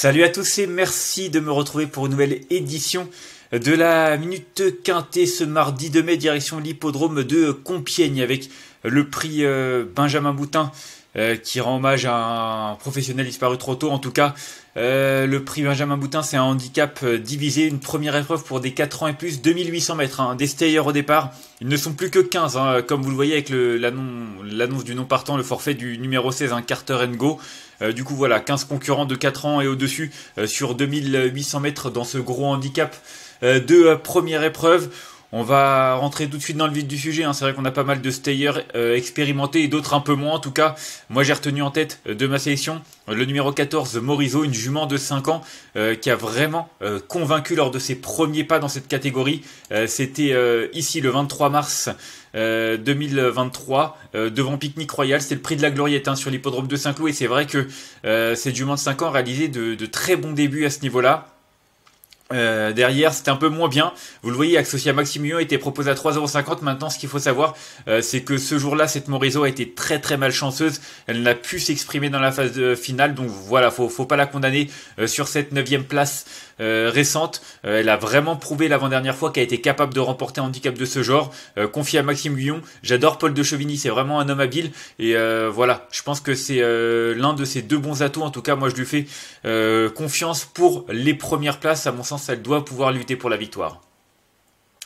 Salut à tous et merci de me retrouver pour une nouvelle édition de la Minute Quintée ce mardi 2 mai direction l'hippodrome de Compiègne avec le prix euh, Benjamin Boutin euh, qui rend hommage à un professionnel disparu trop tôt en tout cas. Euh, le prix Benjamin Boutin c'est un handicap divisé, une première épreuve pour des 4 ans et plus, 2800 mètres, hein. des stayers au départ. Ils ne sont plus que 15 hein, comme vous le voyez avec l'annonce du non partant, le forfait du numéro 16, un hein, Carter Go. Euh, du coup, voilà, 15 concurrents de 4 ans et au-dessus euh, sur 2800 mètres dans ce gros handicap euh, de première épreuve. On va rentrer tout de suite dans le vif du sujet. Hein. C'est vrai qu'on a pas mal de stayers euh, expérimentés et d'autres un peu moins. En tout cas, moi j'ai retenu en tête euh, de ma sélection euh, le numéro 14, Morizo, une jument de 5 ans qui a vraiment convaincu lors de ses premiers pas dans cette catégorie. C'était ici le 23 mars. 2023 devant Picnic Royal, c'était le prix de la Gloriette hein, sur l'hippodrome de Saint-Cloud et c'est vrai que cette jument de 5 ans réalisé de, de très bons débuts à ce niveau-là. Euh, derrière, c'était un peu moins bien. Vous le voyez, Maxime a était proposé à 3,50€. Maintenant, ce qu'il faut savoir, euh, c'est que ce jour-là, cette Morizo a été très très malchanceuse. Elle n'a pu s'exprimer dans la phase finale. Donc voilà, faut, faut pas la condamner euh, sur cette neuvième place récente. elle a vraiment prouvé l'avant-dernière fois qu'elle était capable de remporter un handicap de ce genre. confié à Maxime J'adore Paul de Chevigny, c'est vraiment un homme habile. Et voilà, je pense que c'est l'un de ses deux bons atouts. En tout cas, moi, je lui fais confiance pour les premières places, à mon sens elle doit pouvoir lutter pour la victoire.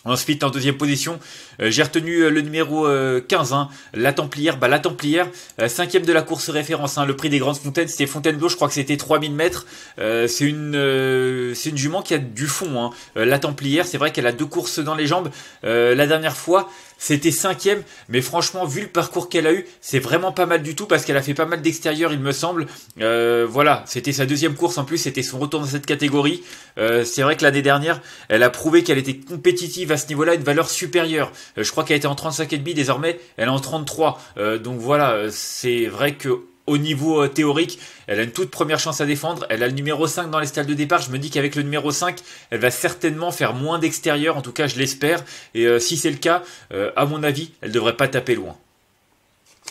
Ensuite, en deuxième position, euh, j'ai retenu euh, le numéro 15, euh, hein, la Templière. Bah, la Templière, cinquième de la course référence. Hein, le prix des Grandes Fontaines, c'était Fontainebleau, je crois que c'était 3000 mètres. c'est une, c'est une jument qui a du fond. Hein. la Templière, c'est vrai qu'elle a deux courses dans les jambes. la dernière fois, c'était cinquième, mais franchement, vu le parcours qu'elle a eu, c'est vraiment pas mal du tout parce qu'elle a fait pas mal d'extérieur, il me semble. Euh, voilà, c'était sa deuxième course en plus, c'était son retour dans cette catégorie. Euh, c'est vrai que l'année dernière, elle a prouvé qu'elle était compétitive à ce niveau-là, une valeur supérieure. Euh, je crois qu'elle était en 35,5 désormais, elle est en 33. donc voilà, c'est vrai que au niveau euh, théorique, elle a une toute première chance à défendre. Elle a le numéro 5 dans les stalles de départ. Je me dis qu'avec le numéro 5, elle va certainement faire moins d'extérieur. En tout cas, je l'espère. Et euh, si c'est le cas, euh, à mon avis, elle devrait pas taper loin.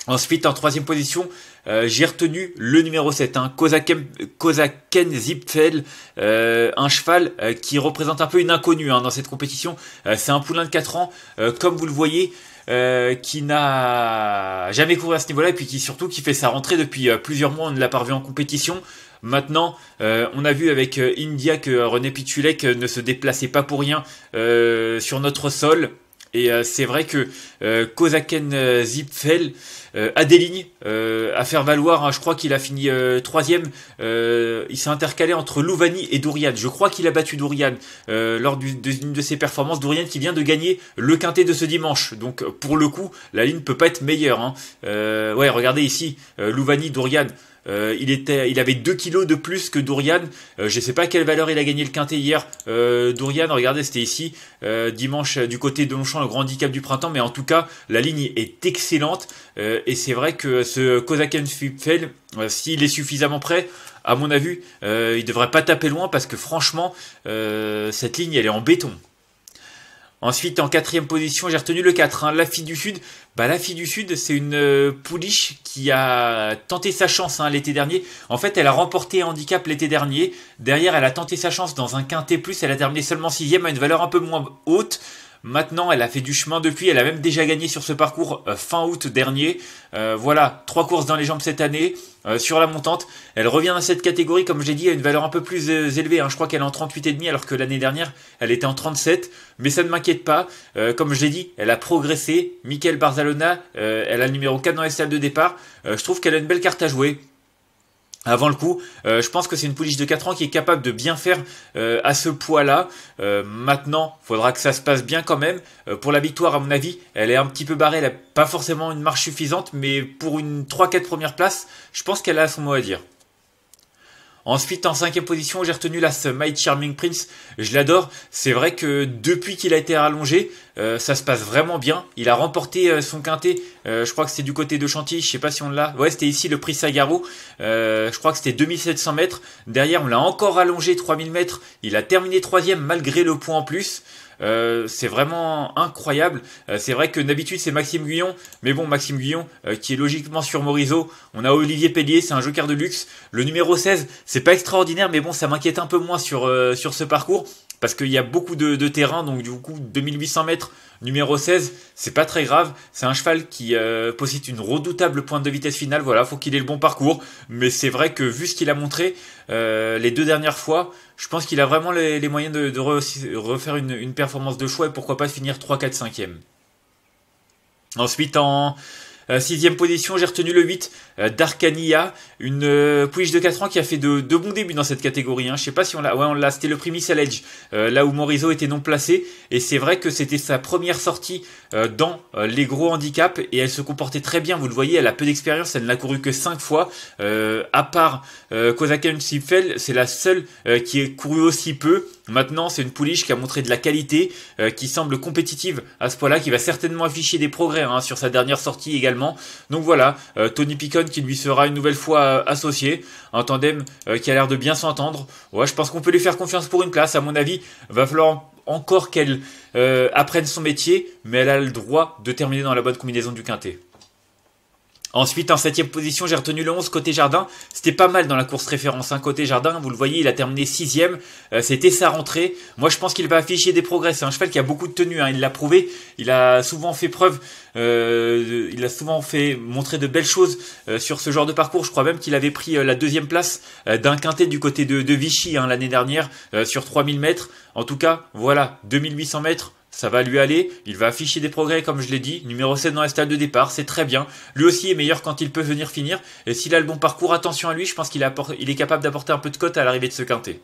Ensuite, en troisième position, euh, j'ai retenu le numéro 7, hein, Kosaken, Zipfel, euh, un cheval euh, qui représente un peu une inconnue hein, dans cette compétition. c'est un poulain de 4 ans, comme vous le voyez, qui n'a jamais couru à ce niveau-là, et puis qui surtout qui fait sa rentrée depuis plusieurs mois, on ne l'a pas revu en compétition. Maintenant, on a vu avec India que René Pitulek ne se déplaçait pas pour rien sur notre sol. Et c'est vrai que euh, Kozaken euh, Zipfel euh, a des lignes à faire valoir. Hein, je crois qu'il a fini troisième. il s'est intercalé entre Louvani et Dourian. Je crois qu'il a battu Dourian lors d'une de, ses performances. Dourian qui vient de gagner le quintet de ce dimanche. Donc pour le coup, la ligne peut pas être meilleure. Hein. ouais, regardez ici, Louvani, Dourian. il, était, il avait 2 kilos de plus que Dourian. je ne sais pas quelle valeur il a gagné le quintet hier. Euh, Dourian, regardez, c'était ici, dimanche, du côté de Longchamp, le grand handicap du printemps. Mais en tout cas, la ligne est excellente. Euh, et c'est vrai que ce Kozaken euh, s'il est suffisamment prêt, à mon avis, euh, il devrait pas taper loin parce que franchement, cette ligne, elle est en béton. Ensuite, en quatrième position, j'ai retenu le 4, la fille du Sud. Bah, la fille du Sud, c'est une pouliche qui a tenté sa chance hein, l'été dernier. En fait, elle a remporté handicap l'été dernier. Derrière, elle a tenté sa chance dans un quintet plus. Elle a terminé seulement sixième à une valeur un peu moins haute. Maintenant, elle a fait du chemin depuis. Elle a même déjà gagné sur ce parcours euh, fin août dernier. Euh, voilà, trois courses dans les jambes cette année euh, sur la montante. Elle revient dans cette catégorie, comme j'ai dit, à une valeur un peu plus élevée. Hein. Je crois qu'elle est en 38,5 alors que l'année dernière, elle était en 37. Mais ça ne m'inquiète pas. comme j'ai dit, elle a progressé. Michael Barzalona, elle a le numéro 4 dans les salles de départ. je trouve qu'elle a une belle carte à jouer avant le coup. Euh, je pense que c'est une pouliche de 4 ans qui est capable de bien faire euh, à ce poids-là. Maintenant, euh, maintenant, faudra que ça se passe bien quand même. pour la victoire, à mon avis, elle est un petit peu barrée. Elle n'a pas forcément une marche suffisante, mais pour une 3-4 premières places, je pense qu'elle a son mot à dire. Ensuite, en cinquième position, j'ai retenu la My Charming Prince. Je l'adore. C'est vrai que depuis qu'il a été rallongé, euh, ça se passe vraiment bien. Il a remporté euh, son quintet. Euh, je crois que c'est du côté de Chantilly. Je sais pas si on l'a. Ouais, c'était ici le prix Sagaro. je crois que c'était 2700 mètres. Derrière, on l'a encore rallongé 3000 mètres. Il a terminé troisième malgré le point en plus. Euh, c'est vraiment incroyable. Euh, c'est vrai que d'habitude c'est Maxime Guyon, mais bon Maxime Guyon euh, qui est logiquement sur Morizo On a Olivier Pellier, c'est un joker de luxe. Le numéro 16, c'est pas extraordinaire, mais bon ça m'inquiète un peu moins sur, sur ce parcours parce qu'il y a beaucoup de, de, terrain, donc du coup 2800 mètres numéro 16, c'est pas très grave. C'est un cheval qui euh, possède une redoutable pointe de vitesse finale. Voilà, faut qu'il ait le bon parcours. Mais c'est vrai que vu ce qu'il a montré euh, les deux dernières fois, je pense qu'il a vraiment les, moyens de, refaire une, performance de choix et pourquoi pas finir 3, 4, 5e. Ensuite en euh, sixième position, j'ai retenu le 8, euh, d'Arcania, une pouliche euh, de 4 ans qui a fait de, bons débuts dans cette catégorie. Hein. Je sais pas si on l'a, ouais, on l'a, c'était le Primis Edge, là où Morizo était non placé. Et c'est vrai que c'était sa première sortie dans les gros handicaps et elle se comportait très bien. Vous le voyez, elle a peu d'expérience, elle n'a couru que 5 fois. à part Kozaken Sipfel, c'est la seule qui a couru aussi peu. Maintenant, c'est une pouliche qui a montré de la qualité, euh, qui semble compétitive à ce point-là, qui va certainement afficher des progrès hein, sur sa dernière sortie également. Donc voilà, euh, Tony Picon qui lui sera une nouvelle fois euh, associé, un tandem qui a l'air de bien s'entendre. Ouais, je pense qu'on peut lui faire confiance pour une place. À mon avis, va falloir encore qu'elle apprenne son métier, mais elle a le droit de terminer dans la bonne combinaison du quintet. Ensuite, en septième position, j'ai retenu le 11 côté jardin. C'était pas mal dans la course référence. Hein. Côté jardin, vous le voyez, il a terminé sixième. Euh, C'était sa rentrée. Moi, je pense qu'il va afficher des progrès. C'est un cheval qui a beaucoup de tenue. Hein. Il l'a prouvé. Il a souvent fait preuve. Euh, il a souvent fait montrer de belles choses euh, sur ce genre de parcours. Je crois même qu'il avait pris euh, la deuxième place d'un quintet du côté de, Vichy hein, l'année dernière sur 3000 mètres. En tout cas, voilà, 2800 mètres. Ça va lui aller, il va afficher des progrès comme je l'ai dit, numéro 7 dans la stade de départ, c'est très bien. Lui aussi est meilleur quand il peut venir finir, et s'il a le bon parcours, attention à lui, je pense qu'il est capable d'apporter un peu de cote à l'arrivée de ce quintet.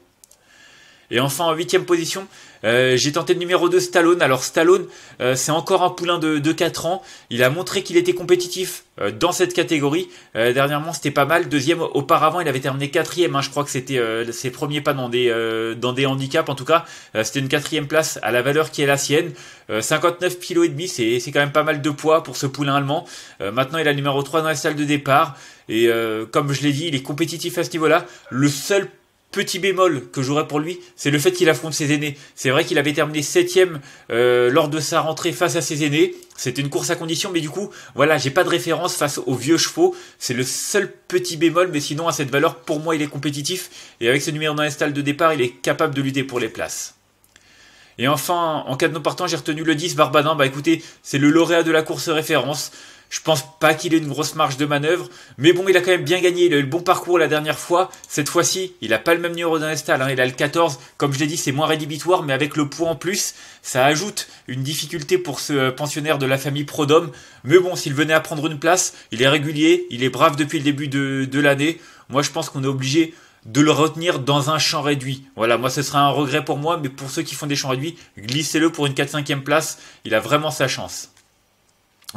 Et enfin en huitième position, euh, j'ai tenté le numéro 2 Stallone. Alors Stallone, euh, c'est encore un poulain de, de, 4 ans. Il a montré qu'il était compétitif euh, dans cette catégorie. dernièrement, c'était pas mal. Deuxième, auparavant, il avait terminé quatrième. Hein. Je crois que c'était ses premiers pas dans des, dans des handicaps. En tout cas, c'était une quatrième place à la valeur qui est la sienne. 59 kg et demi, c'est quand même pas mal de poids pour ce poulain allemand. maintenant, il a le numéro 3 dans la salle de départ. Et comme je l'ai dit, il est compétitif à ce niveau-là. Le seul petit bémol que j'aurais pour lui, c'est le fait qu'il affronte ses aînés. C'est vrai qu'il avait terminé septième euh, lors de sa rentrée face à ses aînés. C'était une course à condition, mais du coup, voilà, j'ai pas de référence face aux vieux chevaux. C'est le seul petit bémol, mais sinon, à cette valeur, pour moi, il est compétitif. Et avec ce numéro d'install de départ, il est capable de lutter pour les places. Et enfin, en cas de non partant, j'ai retenu le 10, Barbadin. Bah écoutez, c'est le lauréat de la course référence. Je pense pas qu'il ait une grosse marge de manœuvre, mais bon, il a quand même bien gagné, il a eu le bon parcours la dernière fois. Cette fois-ci, il n'a pas le même numéro d'un hein. il a le 14. Comme je l'ai dit, c'est moins rédhibitoire, mais avec le poids en plus, ça ajoute une difficulté pour ce pensionnaire de la famille Prodome. Mais bon, s'il venait à prendre une place, il est régulier, il est brave depuis le début de, l'année. Moi, je pense qu'on est obligé de le retenir dans un champ réduit. Voilà, moi ce sera un regret pour moi, mais pour ceux qui font des champs réduits, glissez-le pour une 4-5e place, il a vraiment sa chance.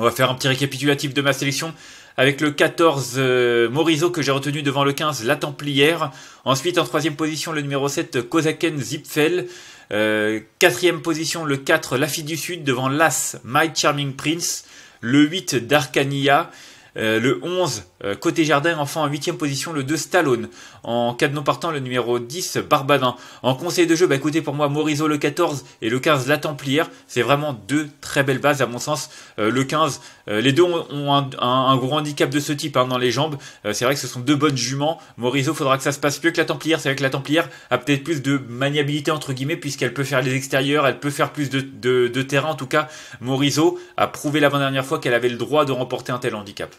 On va faire un petit récapitulatif de ma sélection. Avec le 14, euh, Morizo que j'ai retenu devant le 15, La Templière. Ensuite, en troisième position, le numéro 7, Kozaken Zipfel. Euh, quatrième position, le 4, La Fille du Sud, devant l'As, My Charming Prince. Le 8, Darkania. Euh, le 11, euh, côté jardin, enfin en huitième position, le 2 Stallone. En cas non partant, le numéro 10 Barbadin. En conseil de jeu, bah écoutez, pour moi, Morizo le 14 et le 15 La Templière, c'est vraiment deux très belles bases à mon sens. Euh, le 15, euh, les deux ont, un, gros handicap de ce type hein, dans les jambes. c'est vrai que ce sont deux bonnes juments. Morizo, faudra que ça se passe mieux que La Templière. C'est vrai que La Templière a peut-être plus de maniabilité entre guillemets puisqu'elle peut faire les extérieurs, elle peut faire plus de, de, de terrain. En tout cas, Morizo a prouvé l'avant-dernière fois qu'elle avait le droit de remporter un tel handicap.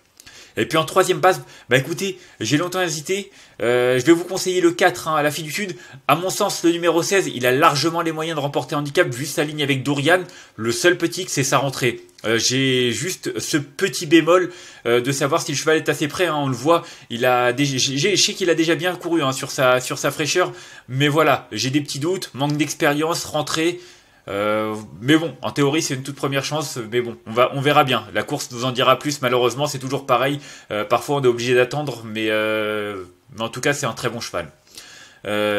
Et puis en troisième base, bah écoutez, j'ai longtemps hésité. Euh, je vais vous conseiller le 4 hein, à la fille du Sud. À mon sens, le numéro 16, il a largement les moyens de remporter handicap vu sa ligne avec Dorian. Le seul petit c'est sa rentrée. Euh, j'ai juste ce petit bémol euh, de savoir si le cheval est assez prêt. Hein. on le voit, il a déjà, je sais qu'il a déjà bien couru hein, sur sa sur sa fraîcheur, mais voilà, j'ai des petits doutes, manque d'expérience, rentrée. Euh, mais bon, en théorie, c'est une toute première chance. Mais bon, on, va, on verra bien. La course nous en dira plus. Malheureusement, c'est toujours pareil. Euh, parfois, on est obligé d'attendre. Euh, mais, en tout cas, c'est un très bon cheval.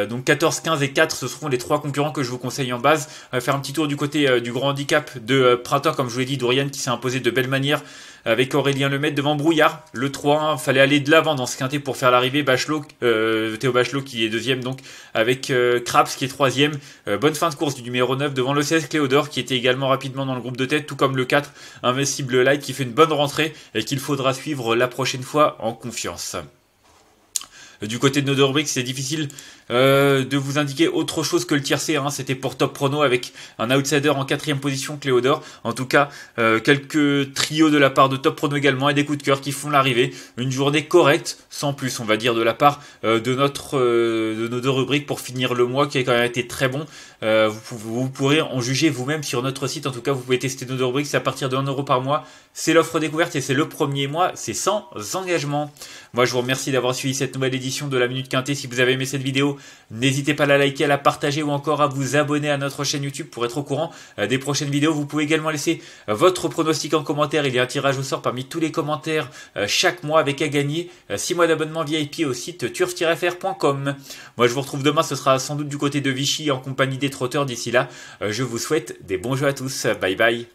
donc 14, 15 et 4, ce seront les trois concurrents que je vous conseille en base. On va faire un petit tour du côté du grand handicap de Printemps, comme je vous l'ai dit, Dorian qui s'est imposé de belle manière avec Aurélien Lemaitre devant Brouillard. Le 3 fallait aller de l'avant dans ce quintet pour faire l'arrivée. Bachelot, euh, Théo Bachelot qui est deuxième donc, avec euh, qui est troisième. Euh, bonne fin de course du numéro 9 devant le 16 Cléodore qui était également rapidement dans le groupe de tête, tout comme le 4 Invincible Light qui fait une bonne rentrée et qu'il faudra suivre la prochaine fois en confiance. Du côté de rubriques, c'est difficile euh, de vous indiquer autre chose que le tiercé. Hein. C'était pour Top Prono avec un outsider en quatrième position, Cléodore. En tout cas, euh, quelques trios de la part de Top Prono également et des coups de cœur qui font l'arrivée. Une journée correcte, sans plus, on va dire, de la part euh, de notre de nos deux rubriques pour finir le mois qui a quand même été très bon. Vous, vous, pourrez en juger vous-même sur notre site. En tout cas, vous pouvez tester nos deux rubriques. C'est à partir de 1 euro par mois. C'est l'offre découverte et c'est le premier mois. C'est sans engagement. Moi, je vous remercie d'avoir suivi cette nouvelle édition de la Minute Quintée. Si vous avez aimé cette vidéo, n'hésitez pas à la liker, à la partager ou encore à vous abonner à notre chaîne YouTube pour être au courant euh, des prochaines vidéos. Vous pouvez également laisser euh, votre pronostic en commentaire. Il y a un tirage au sort parmi tous les commentaires euh, chaque mois avec à gagner 6 mois d'abonnement VIP au site turf-fr.com. Moi, je vous retrouve demain. Ce sera sans doute du côté de Vichy en compagnie des trotteurs. D'ici là, je vous souhaite des bons jeux à tous. Bye bye.